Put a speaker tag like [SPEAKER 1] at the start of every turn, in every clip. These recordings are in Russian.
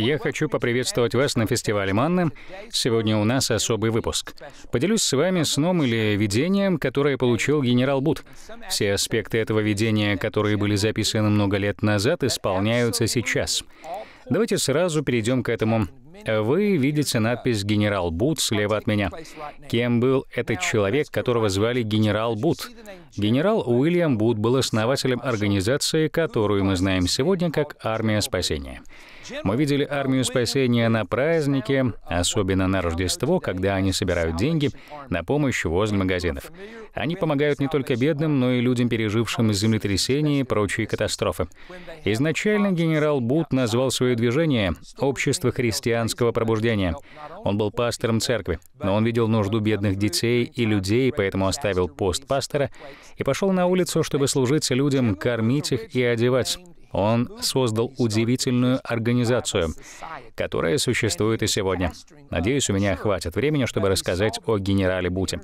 [SPEAKER 1] Я хочу поприветствовать вас на фестивале Манна. Сегодня у нас особый выпуск. Поделюсь с вами сном или видением, которое получил генерал Бут. Все аспекты этого видения, которые были записаны много лет назад, исполняются сейчас. Давайте сразу перейдем к этому. Вы видите надпись «Генерал Бут» слева от меня. Кем был этот человек, которого звали генерал Бут? Генерал Уильям Бут был основателем организации, которую мы знаем сегодня как «Армия спасения». Мы видели армию спасения на празднике, особенно на Рождество, когда они собирают деньги на помощь возле магазинов. Они помогают не только бедным, но и людям, пережившим землетрясения и прочие катастрофы. Изначально генерал Бут назвал свое движение «Общество христианского пробуждения». Он был пастором церкви, но он видел нужду бедных детей и людей, поэтому оставил пост пастора и пошел на улицу, чтобы служить людям, кормить их и одевать. Он создал удивительную организацию, которая существует и сегодня. Надеюсь, у меня хватит времени, чтобы рассказать о генерале Буте.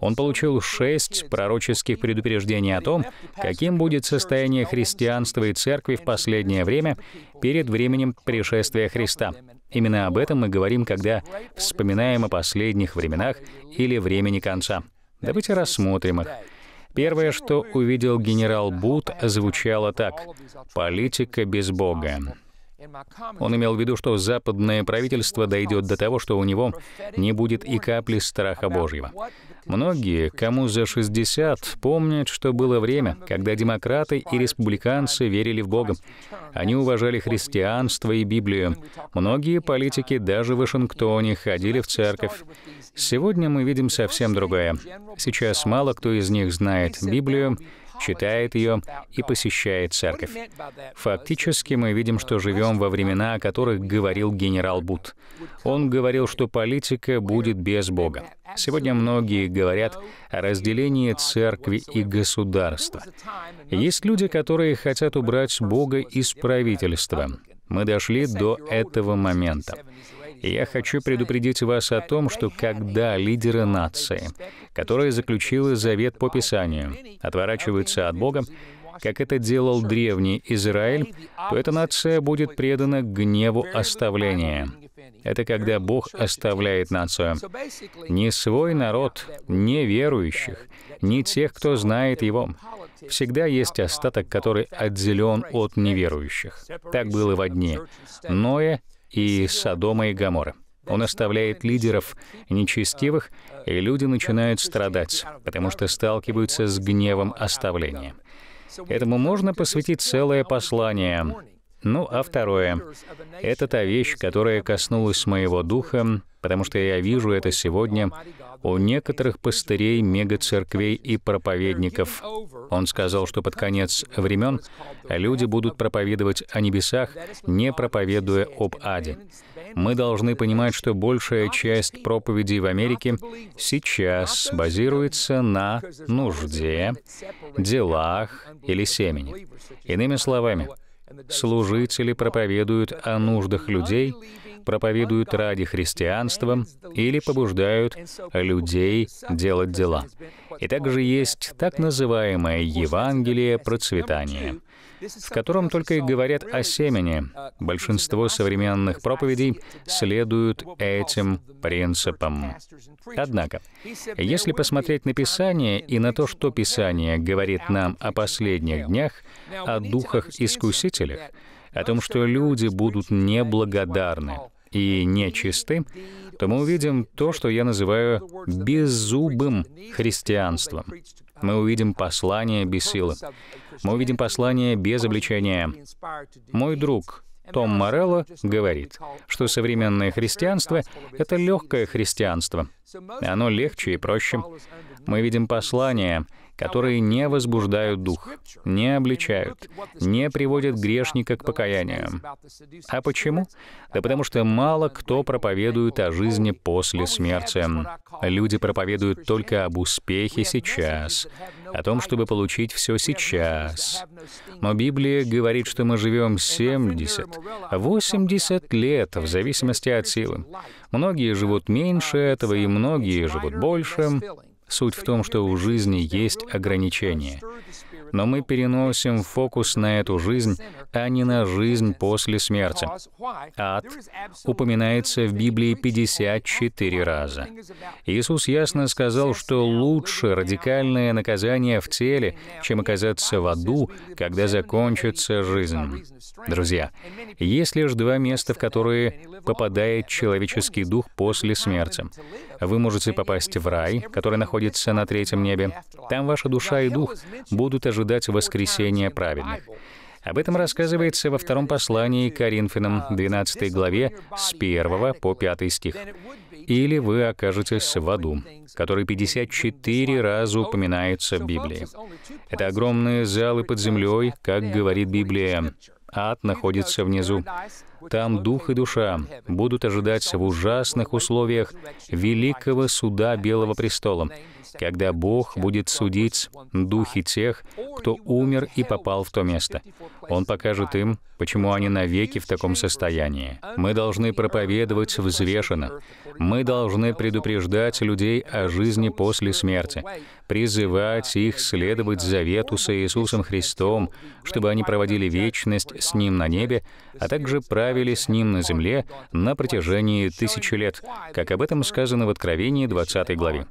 [SPEAKER 1] Он получил шесть пророческих предупреждений о том, каким будет состояние христианства и церкви в последнее время перед временем пришествия Христа. Именно об этом мы говорим, когда вспоминаем о последних временах или времени конца. Давайте рассмотрим их. Первое, что увидел генерал Бут, звучало так «Политика без Бога». Он имел в виду, что западное правительство дойдет до того, что у него не будет и капли страха Божьего. Многие, кому за 60, помнят, что было время, когда демократы и республиканцы верили в Бога. Они уважали христианство и Библию. Многие политики даже в Вашингтоне ходили в церковь. Сегодня мы видим совсем другое. Сейчас мало кто из них знает Библию, читает ее и посещает церковь. Фактически мы видим, что живем во времена, о которых говорил генерал Бут. Он говорил, что политика будет без Бога. Сегодня многие говорят о разделении церкви и государства. Есть люди, которые хотят убрать Бога из правительства. Мы дошли до этого момента я хочу предупредить вас о том, что когда лидеры нации, которая заключила завет по Писанию, отворачиваются от Бога, как это делал древний Израиль, то эта нация будет предана гневу оставления. Это когда Бог оставляет нацию. Не свой народ, не верующих, не тех, кто знает Его. Всегда есть остаток, который отделен от неверующих. Так было во дне Ноя и Содома и Гамора. Он оставляет лидеров нечестивых, и люди начинают страдать, потому что сталкиваются с гневом оставления. Этому можно посвятить целое послание. Ну, а второе — это та вещь, которая коснулась моего духа, потому что я вижу это сегодня у некоторых пастырей, мегацерквей и проповедников. Он сказал, что под конец времен люди будут проповедовать о небесах, не проповедуя об аде. Мы должны понимать, что большая часть проповедей в Америке сейчас базируется на нужде, делах или семени. Иными словами, служители проповедуют о нуждах людей, проповедуют ради христианства или побуждают людей делать дела. И также есть так называемое Евангелие процветания, в котором только и говорят о семени. Большинство современных проповедей следуют этим принципам. Однако, если посмотреть на Писание и на то, что Писание говорит нам о последних днях, о духах-искусителях, о том, что люди будут неблагодарны и нечисты, то мы увидим то, что я называю беззубым христианством. Мы увидим послание без силы. Мы увидим послание без обличения. Мой друг, том Морелло говорит, что современное христианство — это легкое христианство. Оно легче и проще. Мы видим послание — которые не возбуждают дух, не обличают, не приводят грешника к покаянию. А почему? Да потому что мало кто проповедует о жизни после смерти. Люди проповедуют только об успехе сейчас, о том, чтобы получить все сейчас. Но Библия говорит, что мы живем 70, 80 лет, в зависимости от силы. Многие живут меньше этого, и многие живут больше. Суть в том, что у жизни есть ограничения. Но мы переносим фокус на эту жизнь, а не на жизнь после смерти. Ад упоминается в Библии 54 раза. Иисус ясно сказал, что лучше радикальное наказание в теле, чем оказаться в аду, когда закончится жизнь. Друзья, есть лишь два места, в которые попадает человеческий дух после смерти. Вы можете попасть в рай, который находится на третьем небе. Там ваша душа и дух будут ожидать ожидать воскресения праведных. Об этом рассказывается во втором послании к Коринфянам, 12 главе, с 1 по 5 стих. «Или вы окажетесь в аду», который 54 раза упоминается в Библии. Это огромные залы под землей, как говорит Библия. Ад находится внизу. Там дух и душа будут ожидать в ужасных условиях великого суда Белого престола, когда Бог будет судить духи тех, кто умер и попал в то место. Он покажет им, почему они навеки в таком состоянии. Мы должны проповедовать взвешенно. Мы должны предупреждать людей о жизни после смерти, призывать их следовать завету с Иисусом Христом, чтобы они проводили вечность с Ним на небе, а также правили с Ним на земле на протяжении тысячи лет, как об этом сказано в Откровении 20 главе.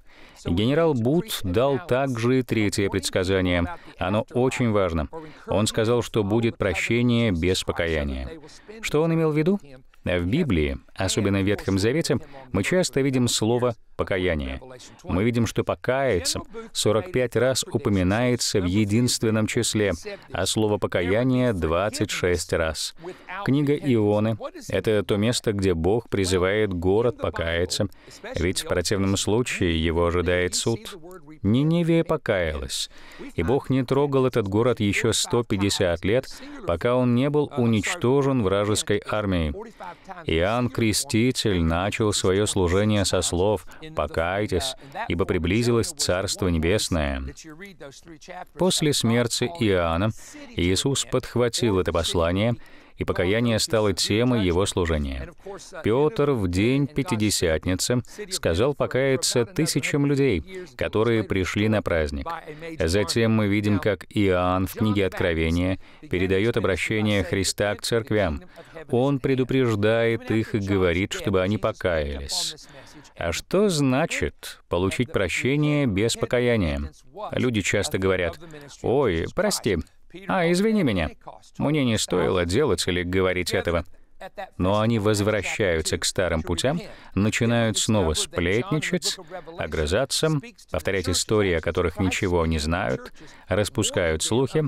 [SPEAKER 1] Генерал Бут дал также третье предсказание. Оно очень важно. Он сказал, что будет прощение без покаяния. Что он имел в виду? В Библии, особенно в Ветхом Завете, мы часто видим слово «покаяние». Мы видим, что «покаяться» 45 раз упоминается в единственном числе, а слово «покаяние» 26 раз. Книга Ионы — это то место, где Бог призывает город покаяться, ведь в противном случае его ожидает суд. Ниневия покаялась, и Бог не трогал этот город еще 150 лет, пока он не был уничтожен вражеской армией. Иоанн Креститель начал свое служение со слов «покайтесь, ибо приблизилось Царство Небесное». После смерти Иоанна Иисус подхватил это послание — и покаяние стало темой его служения. Петр в день Пятидесятницы сказал покаяться тысячам людей, которые пришли на праздник. Затем мы видим, как Иоанн в книге Откровения передает обращение Христа к церквям. Он предупреждает их и говорит, чтобы они покаялись. А что значит получить прощение без покаяния? Люди часто говорят, «Ой, прости, «А, извини меня, мне не стоило делать или говорить этого». Но они возвращаются к старым путям, начинают снова сплетничать, огрызаться, повторять истории, о которых ничего не знают, распускают слухи.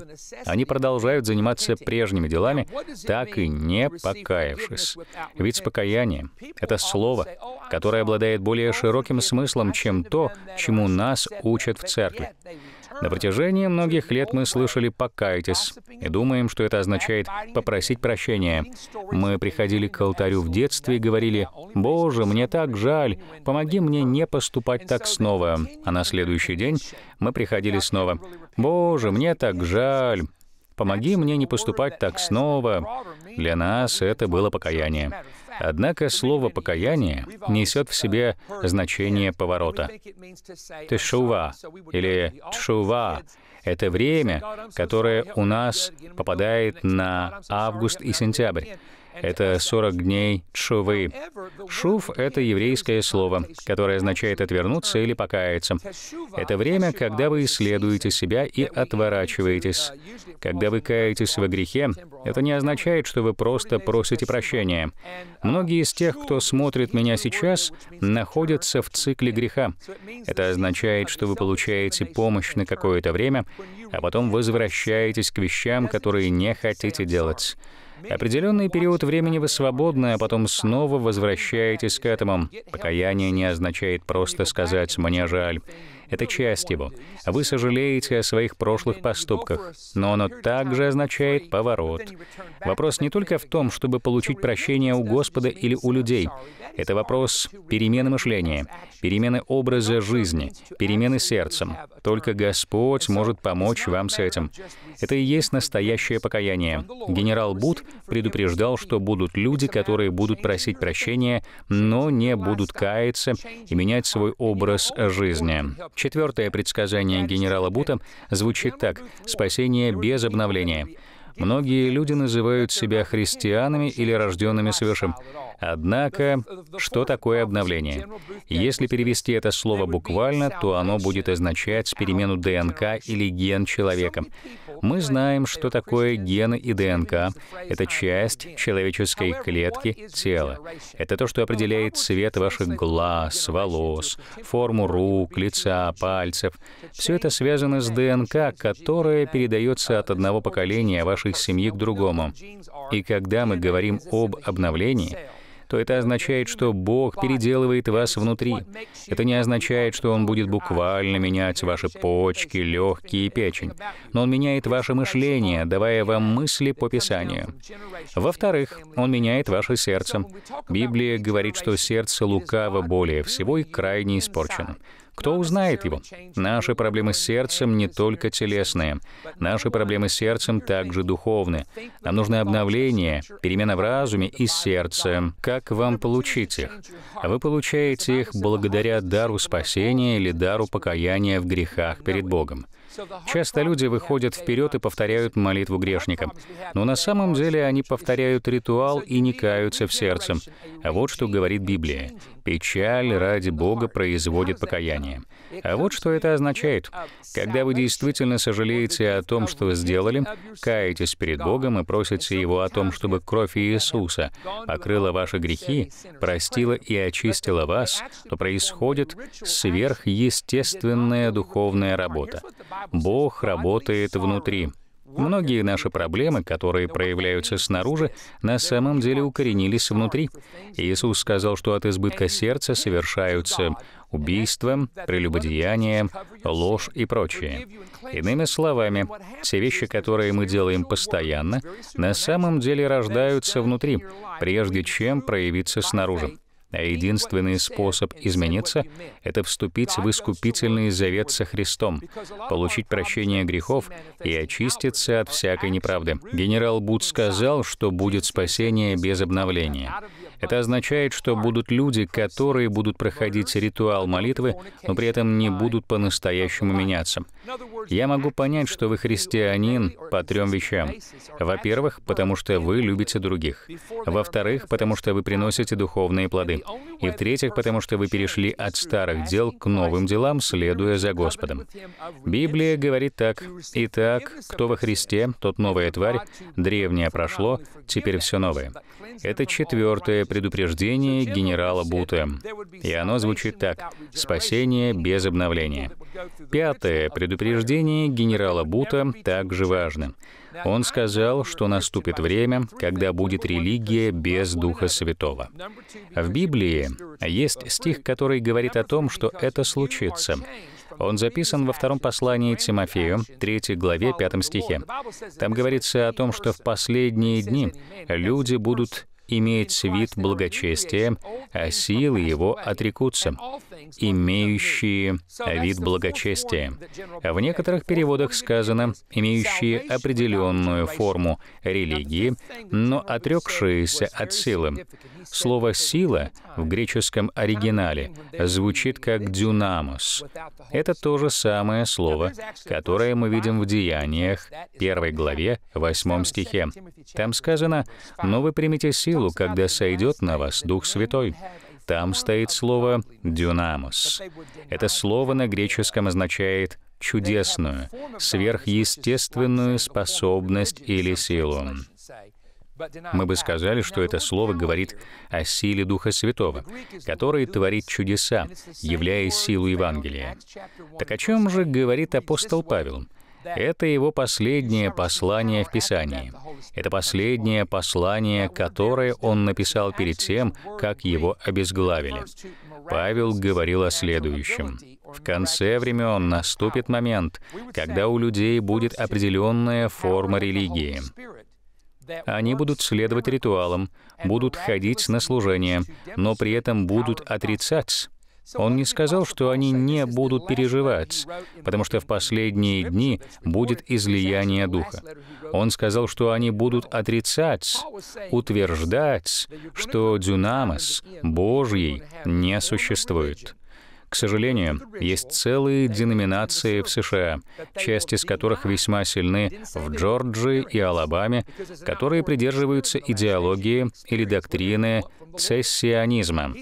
[SPEAKER 1] Они продолжают заниматься прежними делами, так и не покаявшись. Ведь покаяние — это слово, которое обладает более широким смыслом, чем то, чему нас учат в церкви. На протяжении многих лет мы слышали «покайтесь» и думаем, что это означает «попросить прощения». Мы приходили к алтарю в детстве и говорили «Боже, мне так жаль, помоги мне не поступать так снова». А на следующий день мы приходили снова «Боже, мне так жаль, помоги мне не поступать так снова». Для нас это было покаяние. Однако слово «покаяние» несет в себе значение поворота. Тешува или тшува — это время, которое у нас попадает на август и сентябрь. Это 40 дней шувы. Шув — это еврейское слово, которое означает «отвернуться» или «покаяться». Это время, когда вы исследуете себя и отворачиваетесь. Когда вы каетесь во грехе, это не означает, что вы просто просите прощения. Многие из тех, кто смотрит меня сейчас, находятся в цикле греха. Это означает, что вы получаете помощь на какое-то время, а потом возвращаетесь к вещам, которые не хотите делать. Определенный период времени вы свободны, а потом снова возвращаетесь к этому. Покаяние не означает просто сказать «мне жаль». Это часть его. Вы сожалеете о своих прошлых поступках, но оно также означает поворот. Вопрос не только в том, чтобы получить прощение у Господа или у людей. Это вопрос перемены мышления, перемены образа жизни, перемены сердцем. Только Господь может помочь вам с этим. Это и есть настоящее покаяние. Генерал Бут предупреждал, что будут люди, которые будут просить прощения, но не будут каяться и менять свой образ жизни. Четвертое предсказание генерала Бута звучит так «Спасение без обновления». Многие люди называют себя христианами или рожденными свыше. Однако, что такое обновление? Если перевести это слово буквально, то оно будет означать перемену ДНК или ген человека. Мы знаем, что такое гены и ДНК. Это часть человеческой клетки тела. Это то, что определяет цвет ваших глаз, волос, форму рук, лица, пальцев. Все это связано с ДНК, которая передается от одного поколения вашей семьи к другому. И когда мы говорим об обновлении, то это означает, что Бог переделывает вас внутри. Это не означает, что Он будет буквально менять ваши почки, легкие и печень, но Он меняет ваше мышление, давая вам мысли по Писанию. Во-вторых, Он меняет ваше сердце. Библия говорит, что сердце лукаво более всего и крайне испорчено. Кто узнает его? Наши проблемы с сердцем не только телесные. Наши проблемы с сердцем также духовны. Нам нужно обновление, перемена в разуме и сердце. Как вам получить их? А вы получаете их благодаря дару спасения или дару покаяния в грехах перед Богом. Часто люди выходят вперед и повторяют молитву грешникам, Но на самом деле они повторяют ритуал и не каются в сердце. А вот что говорит Библия. «Печаль ради Бога производит покаяние». А вот что это означает. Когда вы действительно сожалеете о том, что сделали, каетесь перед Богом и просите Его о том, чтобы кровь Иисуса покрыла ваши грехи, простила и очистила вас, то происходит сверхъестественная духовная работа. Бог работает внутри. Многие наши проблемы, которые проявляются снаружи, на самом деле укоренились внутри. Иисус сказал, что от избытка сердца совершаются убийства, прелюбодеяния, ложь и прочее. Иными словами, все вещи, которые мы делаем постоянно, на самом деле рождаются внутри, прежде чем проявиться снаружи. А единственный способ измениться — это вступить в искупительный завет со Христом, получить прощение грехов и очиститься от всякой неправды. Генерал Бут сказал, что будет спасение без обновления. Это означает, что будут люди, которые будут проходить ритуал молитвы, но при этом не будут по-настоящему меняться. Я могу понять, что вы христианин по трем вещам. Во-первых, потому что вы любите других. Во-вторых, потому что вы приносите духовные плоды. И в-третьих, потому что вы перешли от старых дел к новым делам, следуя за Господом. Библия говорит так. «Итак, кто во Христе, тот новая тварь, древнее прошло, теперь все новое». Это четвертое предупреждение генерала Бута. И оно звучит так. «Спасение без обновления». Пятое предупреждение генерала Бута также важно. Он сказал, что наступит время, когда будет религия без Духа Святого. В Библии есть стих, который говорит о том, что это случится. Он записан во втором послании Тимофею, 3 главе, 5 стихе. Там говорится о том, что в последние дни люди будут имеет вид благочестия, а силы его отрекутся имеющие вид благочестия. В некоторых переводах сказано «имеющие определенную форму религии, но отрекшиеся от силы». Слово «сила» в греческом оригинале звучит как «дюнамос». Это то же самое слово, которое мы видим в Деяниях, 1 главе, 8 стихе. Там сказано «Но вы примете силу, когда сойдет на вас Дух Святой, там стоит слово «дюнамос». Это слово на греческом означает «чудесную», «сверхъестественную способность или силу». Мы бы сказали, что это слово говорит о силе Духа Святого, который творит чудеса, являя силу Евангелия. Так о чем же говорит апостол Павел? Это его последнее послание в Писании. Это последнее послание, которое он написал перед тем, как его обезглавили. Павел говорил о следующем. В конце времен наступит момент, когда у людей будет определенная форма религии. Они будут следовать ритуалам, будут ходить на служение, но при этом будут отрицать он не сказал, что они не будут переживать, потому что в последние дни будет излияние Духа. Он сказал, что они будут отрицать, утверждать, что дюнамос Божьей не существует. К сожалению, есть целые деноминации в США, часть из которых весьма сильны в Джорджии и Алабаме, которые придерживаются идеологии или доктрины цессионизма.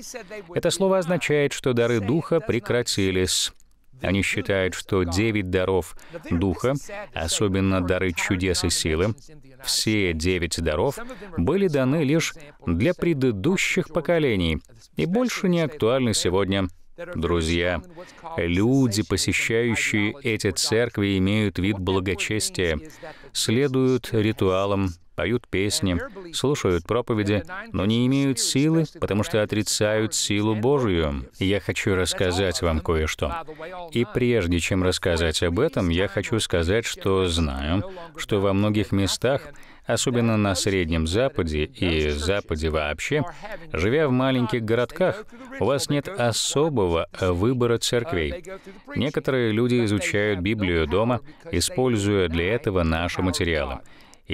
[SPEAKER 1] Это слово означает, что дары Духа прекратились. Они считают, что девять даров Духа, особенно дары чудес и силы, все девять даров были даны лишь для предыдущих поколений и больше не актуальны сегодня. Друзья, люди, посещающие эти церкви, имеют вид благочестия, следуют ритуалам, поют песни, слушают проповеди, но не имеют силы, потому что отрицают силу Божию. Я хочу рассказать вам кое-что. И прежде чем рассказать об этом, я хочу сказать, что знаю, что во многих местах особенно на Среднем Западе и Западе вообще, живя в маленьких городках, у вас нет особого выбора церквей. Некоторые люди изучают Библию дома, используя для этого наши материалы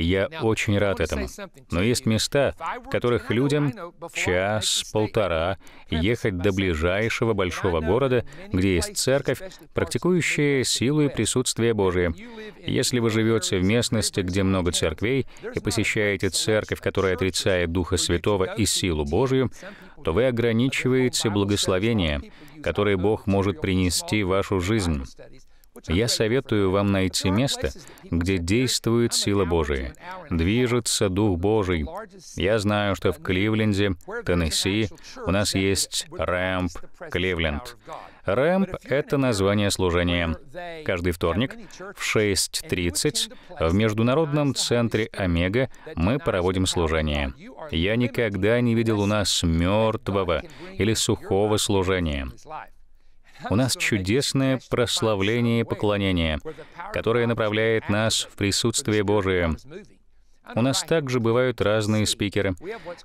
[SPEAKER 1] я очень рад этому. Но есть места, в которых людям час-полтора ехать до ближайшего большого города, где есть церковь, практикующая силу и присутствие Божие. Если вы живете в местности, где много церквей, и посещаете церковь, которая отрицает Духа Святого и силу Божию, то вы ограничиваете благословение, которое Бог может принести в вашу жизнь. Я советую вам найти место, где действует сила Божия, движется Дух Божий. Я знаю, что в Кливленде, Теннесси, у нас есть Рэмп Кливленд. Рэмп — это название служения. Каждый вторник в 6.30 в Международном центре Омега мы проводим служение. Я никогда не видел у нас мертвого или сухого служения. У нас чудесное прославление и поклонение, которое направляет нас в присутствие Божие. У нас также бывают разные спикеры.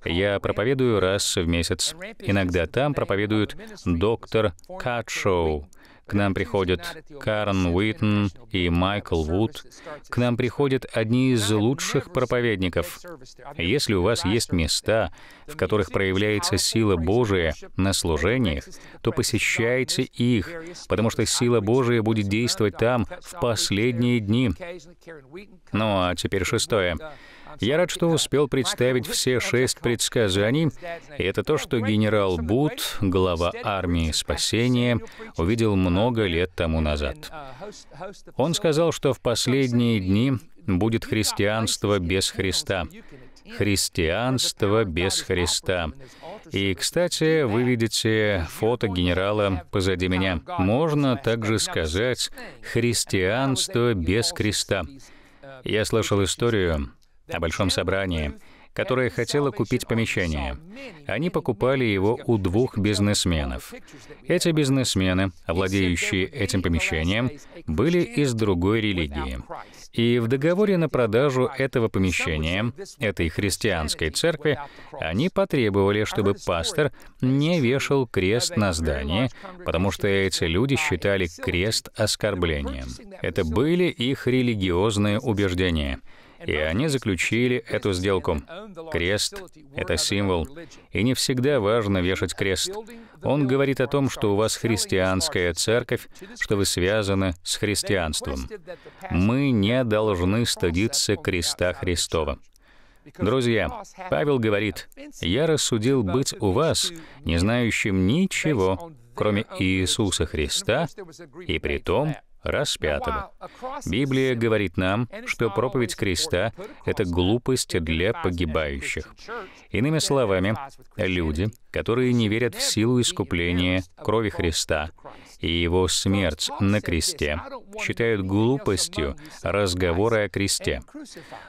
[SPEAKER 1] Я проповедую раз в месяц. Иногда там проповедует доктор Катшоу, к нам приходят Карен Уитон и Майкл Вуд. К нам приходят одни из лучших проповедников. Если у вас есть места, в которых проявляется сила Божия на служениях, то посещайте их, потому что сила Божия будет действовать там в последние дни. Ну а теперь шестое. Я рад, что успел представить все шесть предсказаний. И это то, что генерал Бут, глава армии спасения, увидел много лет тому назад. Он сказал, что в последние дни будет христианство без Христа. Христианство без Христа. И, кстати, вы видите фото генерала позади меня. Можно также сказать «христианство без креста». Я слышал историю, о большом собрании, которое хотело купить помещение. Они покупали его у двух бизнесменов. Эти бизнесмены, владеющие этим помещением, были из другой религии. И в договоре на продажу этого помещения, этой христианской церкви, они потребовали, чтобы пастор не вешал крест на здание, потому что эти люди считали крест оскорблением. Это были их религиозные убеждения — и они заключили эту сделку. Крест — это символ. И не всегда важно вешать крест. Он говорит о том, что у вас христианская церковь, что вы связаны с христианством. Мы не должны стыдиться креста Христова. Друзья, Павел говорит, «Я рассудил быть у вас, не знающим ничего, кроме Иисуса Христа, и при том распятого. Библия говорит нам, что проповедь креста — это глупость для погибающих. Иными словами, люди, которые не верят в силу искупления крови Христа, и его смерть на кресте считают глупостью разговоры о кресте.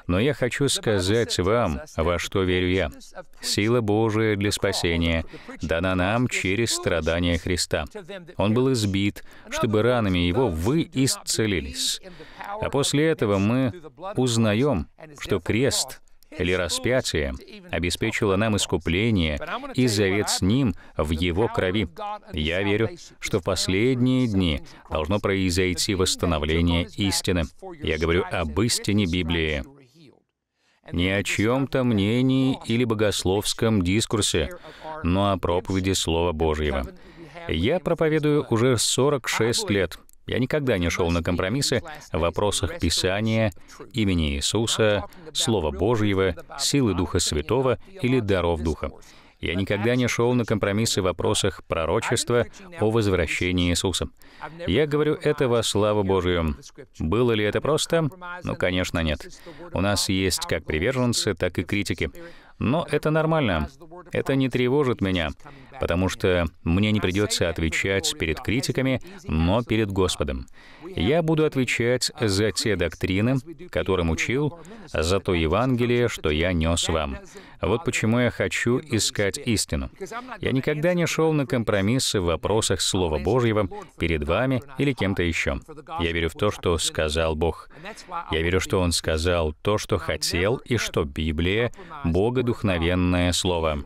[SPEAKER 1] Но я хочу сказать вам, во что верю я. Сила Божия для спасения дана нам через страдания Христа. Он был избит, чтобы ранами его вы исцелились. А после этого мы узнаем, что крест или распятие обеспечило нам искупление и завет с Ним в Его крови. Я верю, что в последние дни должно произойти восстановление истины. Я говорю об истине Библии. Не о чем-то мнении или богословском дискурсе, но о проповеди Слова Божьего. Я проповедую уже 46 лет. Я никогда не шел на компромиссы в вопросах Писания, имени Иисуса, Слова Божьего, силы Духа Святого или даров Духа. Я никогда не шел на компромиссы в вопросах пророчества о возвращении Иисуса. Я говорю это во славу Божию. Было ли это просто? Ну, конечно, нет. У нас есть как приверженцы, так и критики. Но это нормально. Это не тревожит меня потому что мне не придется отвечать перед критиками, но перед Господом. Я буду отвечать за те доктрины, которым учил, за то Евангелие, что я нес вам. Вот почему я хочу искать истину. Я никогда не шел на компромиссы в вопросах Слова Божьего перед вами или кем-то еще. Я верю в то, что сказал Бог. Я верю, что Он сказал то, что хотел, и что Библия — Богодухновенное Слово.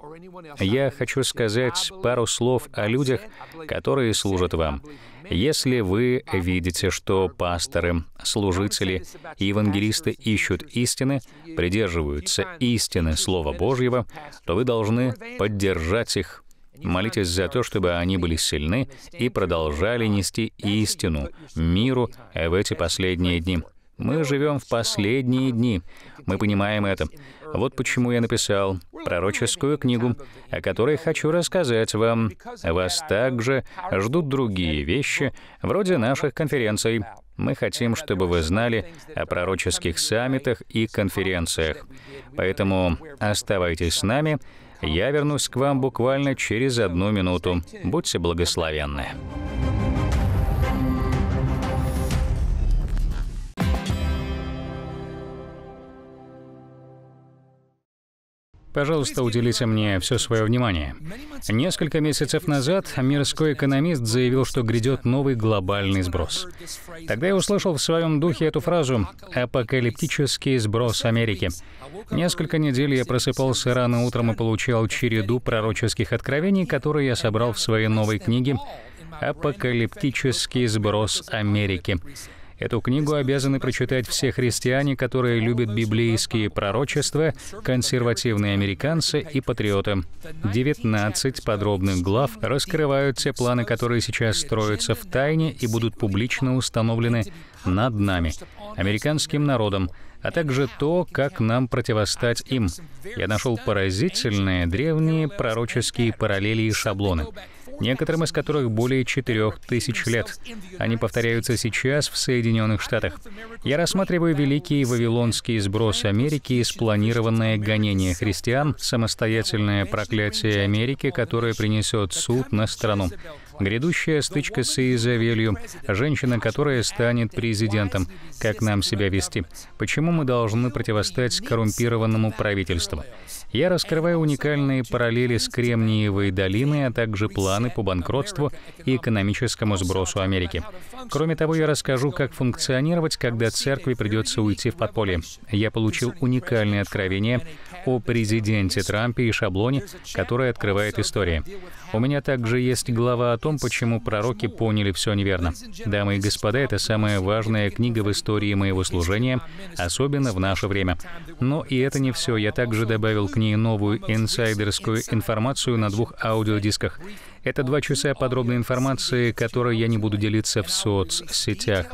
[SPEAKER 1] Я хочу сказать сказать пару слов о людях, которые служат вам. Если вы видите, что пасторы, служители евангелисты ищут истины, придерживаются истины Слова Божьего, то вы должны поддержать их Молитесь за то, чтобы они были сильны и продолжали нести истину миру в эти последние дни. Мы живем в последние дни. Мы понимаем это. Вот почему я написал пророческую книгу, о которой хочу рассказать вам. Вас также ждут другие вещи, вроде наших конференций. Мы хотим, чтобы вы знали о пророческих саммитах и конференциях. Поэтому оставайтесь с нами. Я вернусь к вам буквально через одну минуту. Будьте благословенны. Пожалуйста, уделите мне все свое внимание. Несколько месяцев назад мирской экономист заявил, что грядет новый глобальный сброс. Тогда я услышал в своем духе эту фразу «апокалиптический сброс Америки». Несколько недель я просыпался рано утром и получал череду пророческих откровений, которые я собрал в своей новой книге «Апокалиптический сброс Америки». Эту книгу обязаны прочитать все христиане, которые любят библейские пророчества, консервативные американцы и патриоты. 19 подробных глав раскрывают те планы, которые сейчас строятся в тайне и будут публично установлены над нами, американским народом, а также то, как нам противостать им. Я нашел поразительные древние пророческие параллели и шаблоны, некоторым из которых более четырех тысяч лет. Они повторяются сейчас в Соединенных Штатах. Я рассматриваю великий вавилонский сброс Америки и спланированное гонение христиан, самостоятельное проклятие Америки, которое принесет суд на страну. Грядущая стычка с Изавелью, женщина, которая станет президентом. Как нам себя вести? Почему мы должны противостать коррумпированному правительству? Я раскрываю уникальные параллели с Кремниевой долиной, а также планы по банкротству и экономическому сбросу Америки. Кроме того, я расскажу, как функционировать, когда церкви придется уйти в подполье. Я получил уникальное откровение — о президенте Трампе и шаблоне, который открывает история. У меня также есть глава о том, почему пророки поняли все неверно. Дамы и господа, это самая важная книга в истории моего служения, особенно в наше время. Но и это не все. Я также добавил к ней новую инсайдерскую информацию на двух аудиодисках — это два часа подробной информации, которой я не буду делиться в соцсетях.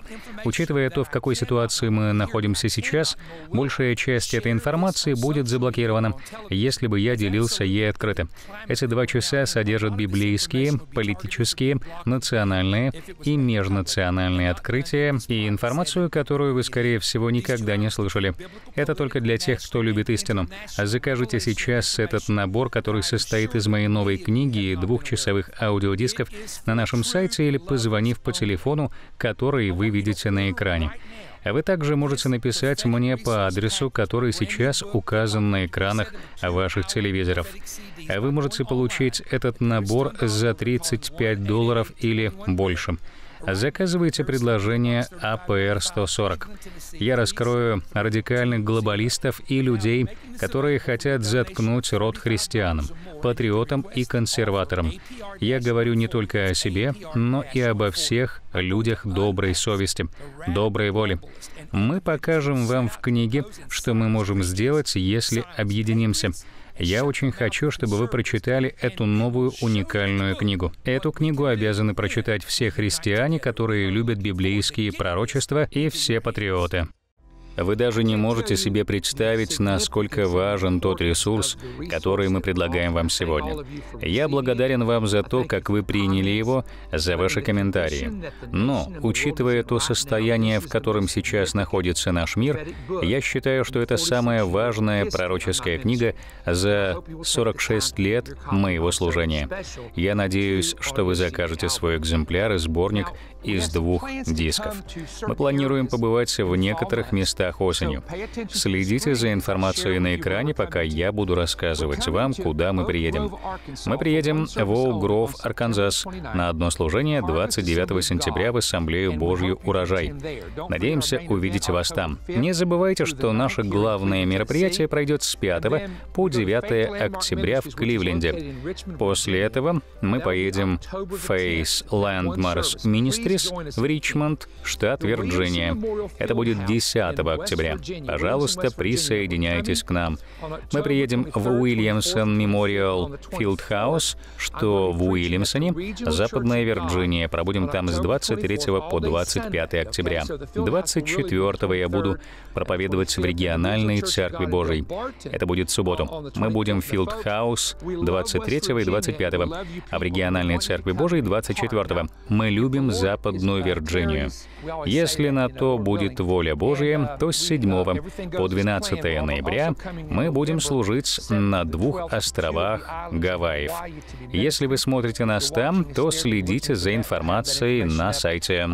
[SPEAKER 1] Учитывая то, в какой ситуации мы находимся сейчас, большая часть этой информации будет заблокирована, если бы я делился ей открыто. Эти два часа содержат библейские, политические, национальные и межнациональные открытия и информацию, которую вы, скорее всего, никогда не слышали. Это только для тех, кто любит истину. Закажите сейчас этот набор, который состоит из моей новой книги и двухчасовых новых аудиодисков на нашем сайте или позвонив по телефону, который вы видите на экране. А вы также можете написать мне по адресу, который сейчас указан на экранах ваших телевизоров. А вы можете получить этот набор за 35 долларов или больше. Заказывайте предложение АПР-140. Я раскрою радикальных глобалистов и людей, которые хотят заткнуть рот христианам, патриотам и консерваторам. Я говорю не только о себе, но и обо всех людях доброй совести, доброй воли. Мы покажем вам в книге, что мы можем сделать, если объединимся. Я очень хочу, чтобы вы прочитали эту новую уникальную книгу. Эту книгу обязаны прочитать все христиане, которые любят библейские пророчества и все патриоты. Вы даже не можете себе представить, насколько важен тот ресурс, который мы предлагаем вам сегодня. Я благодарен вам за то, как вы приняли его, за ваши комментарии. Но, учитывая то состояние, в котором сейчас находится наш мир, я считаю, что это самая важная пророческая книга за 46 лет моего служения. Я надеюсь, что вы закажете свой экземпляр и сборник из двух дисков. Мы планируем побывать в некоторых местах осенью. Следите за информацией на экране, пока я буду рассказывать вам, куда мы приедем. Мы приедем в Оугров, Арканзас, на одно служение 29 сентября в Ассамблею Божью «Урожай». Надеемся увидеть вас там. Не забывайте, что наше главное мероприятие пройдет с 5 по 9 октября в Кливленде. После этого мы поедем в Face Landmars Ministry адрес в Ричмонд, штат Вирджиния. Это будет 10 октября. Пожалуйста, присоединяйтесь к нам. Мы приедем в Уильямсон Мемориал Филдхаус, что в Уильямсоне, Западная Вирджиния. Пробудем там с 23 по 25 октября. 24 я буду проповедовать в региональной церкви Божьей. Это будет субботу. Мы будем в Филдхаус 23 и 25, а в региональной церкви Божьей 24. Мы любим Запад Западную Вирджинию. Если на то будет воля Божья, то с 7 по 12 ноября мы будем служить на двух островах Гавайев. Если вы смотрите нас там, то следите за информацией на сайте.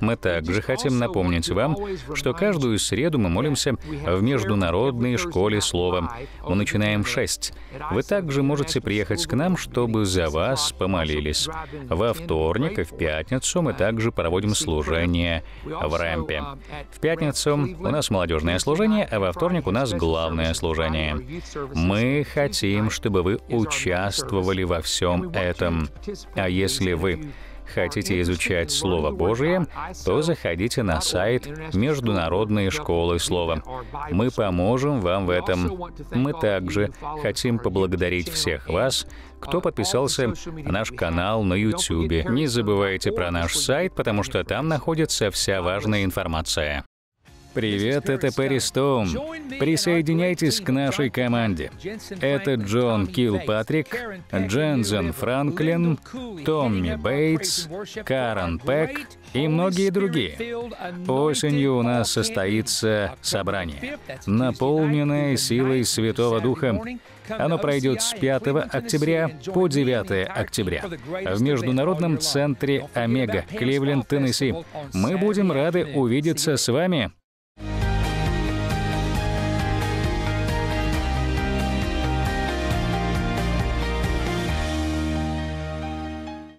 [SPEAKER 1] Мы также хотим напомнить вам, что каждую среду мы молимся в Международной школе слова. Мы начинаем в 6. Вы также можете приехать к нам, чтобы за вас помолились. Во вторник и в пятницу пятницу мы также проводим служение в рампе. В пятницу у нас молодежное служение, а во вторник у нас главное служение. Мы хотим, чтобы вы участвовали во всем этом. А если вы хотите изучать Слово Божие, то заходите на сайт Международной школы Слова. Мы поможем вам в этом. Мы также хотим поблагодарить всех вас, кто подписался на наш канал на YouTube. Не забывайте про наш сайт, потому что там находится вся важная информация. Привет, это Перри Стоун. Присоединяйтесь к нашей команде. Это Джон Патрик, Джензен Франклин, Томми Бейтс, Карен Пэк и многие другие. Осенью у нас состоится собрание, наполненное силой Святого Духа. Оно пройдет с 5 октября по 9 октября в Международном центре Омега, Кливленд, Теннесси. Мы будем рады увидеться с вами.